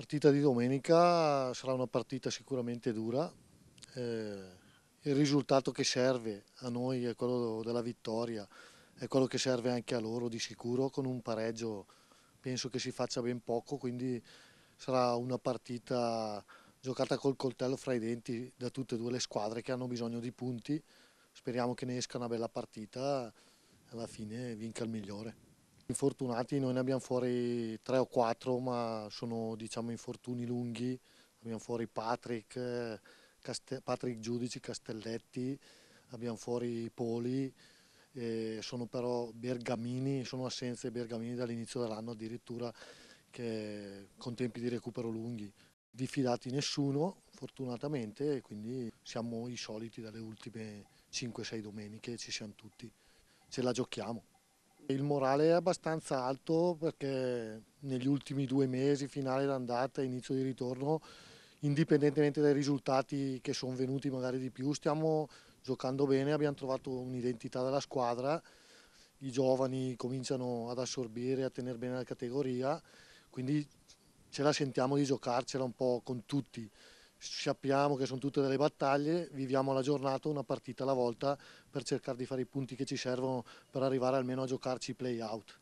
partita di domenica sarà una partita sicuramente dura, eh, il risultato che serve a noi è quello della vittoria, è quello che serve anche a loro di sicuro, con un pareggio penso che si faccia ben poco, quindi sarà una partita giocata col coltello fra i denti da tutte e due le squadre che hanno bisogno di punti, speriamo che ne esca una bella partita, e alla fine vinca il migliore. Infortunati noi ne abbiamo fuori 3 o 4, ma sono diciamo, infortuni lunghi. Abbiamo fuori Patrick, Castel Patrick Giudici, Castelletti, abbiamo fuori Poli, eh, sono però Bergamini, sono assenze Bergamini dall'inizio dell'anno addirittura che, con tempi di recupero lunghi. Di fidati nessuno, fortunatamente, e quindi siamo i soliti dalle ultime 5-6 domeniche, ci siamo tutti, ce la giochiamo. Il morale è abbastanza alto perché negli ultimi due mesi, finale d'andata e inizio di ritorno, indipendentemente dai risultati che sono venuti magari di più, stiamo giocando bene, abbiamo trovato un'identità della squadra, i giovani cominciano ad assorbire, a tenere bene la categoria, quindi ce la sentiamo di giocarcela un po' con tutti sappiamo che sono tutte delle battaglie, viviamo la giornata una partita alla volta per cercare di fare i punti che ci servono per arrivare almeno a giocarci i play out.